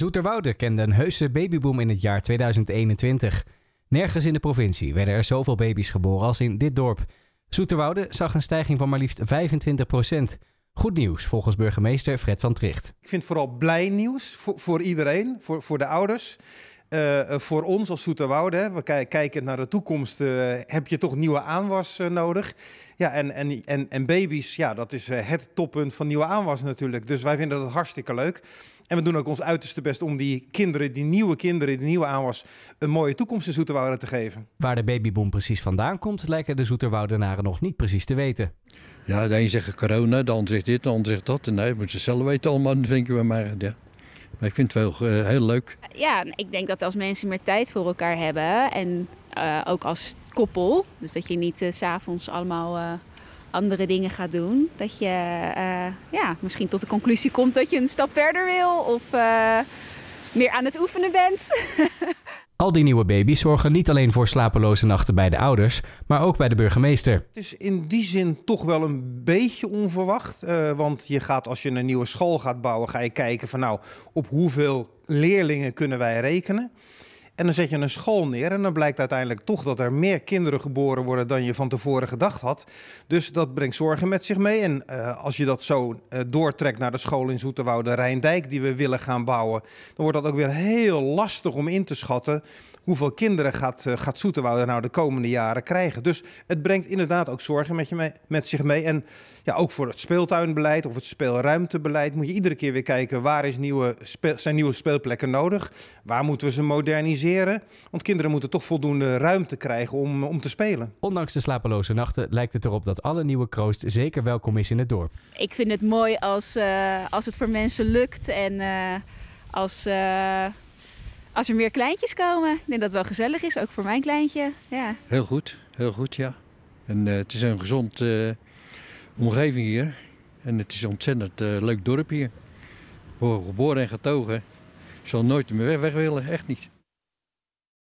Zoeterwoude kende een heuse babyboom in het jaar 2021. Nergens in de provincie werden er zoveel baby's geboren als in dit dorp. Zoeterwoude zag een stijging van maar liefst 25 procent. Goed nieuws volgens burgemeester Fred van Tricht. Ik vind vooral blij nieuws voor, voor iedereen, voor, voor de ouders. Eh, eh, voor ons als Zoeterwoude, we kijken naar de toekomst, eh, heb je toch nieuwe aanwas nodig. Ja, en, en, en, en baby's, ja, dat is het toppunt van nieuwe aanwas natuurlijk. Dus wij vinden dat hartstikke leuk. En we doen ook ons uiterste best om die kinderen, die nieuwe kinderen, die nieuwe aanwas, een mooie toekomst in Zoeterwoude te geven. Waar de babyboom precies vandaan komt, lijken de Zoeterwoudenaren nog niet precies te weten. Ja, de een zegt corona, de ander zegt dit, de ander zegt dat. En nee, moeten ze zelf weten allemaal, vinden denken we maar. Ja. Maar ik vind het wel eh, heel leuk. Ja, ik denk dat als mensen meer tijd voor elkaar hebben en eh, ook als koppel, dus dat je niet s eh, s'avonds allemaal andere dingen gaat doen, dat je ja, misschien tot de conclusie komt dat je een stap verder wil of meer aan het oefenen bent. Al die nieuwe baby's zorgen niet alleen voor slapeloze nachten bij de ouders, maar ook bij de burgemeester. Het is in die zin toch wel een beetje onverwacht. Eh, want je gaat als je een nieuwe school gaat bouwen, ga je kijken van nou, op hoeveel leerlingen kunnen wij rekenen. En dan zet je een school neer en dan blijkt uiteindelijk toch dat er meer kinderen geboren worden dan je van tevoren gedacht had. Dus dat brengt zorgen met zich mee. En eh, als je dat zo eh, doortrekt naar de school in Zoeterwoude, Rijndijk, die we willen gaan bouwen, dan wordt dat ook weer heel lastig om in te schatten hoeveel kinderen gaat, uh, gaat Zoeterwoude nou de komende jaren krijgen. Dus het brengt inderdaad ook zorgen met, je met zich mee. En ja, ook voor het speeltuinbeleid of het speelruimtebeleid moet je iedere keer weer kijken waar is nieuwe zijn nieuwe speelplekken nodig. Waar moeten we ze moderniseren? organiseren. Want kinderen moeten toch voldoende ruimte krijgen om, om te spelen. Ondanks de slapeloze nachten lijkt het erop dat alle nieuwe kroost zeker welkom is in het dorp. Ik vind het mooi als, eh, als het voor mensen lukt en eh, als, eh, als er meer kleintjes komen. Ik denk dat het wel gezellig is, ook voor mijn kleintje. Ja. Heel goed, heel goed ja. En het is een gezond omgeving hier. En het is een ontzettend leuk dorp hier. Geboren en getogen. Ik zal nooit meer weg willen, echt niet.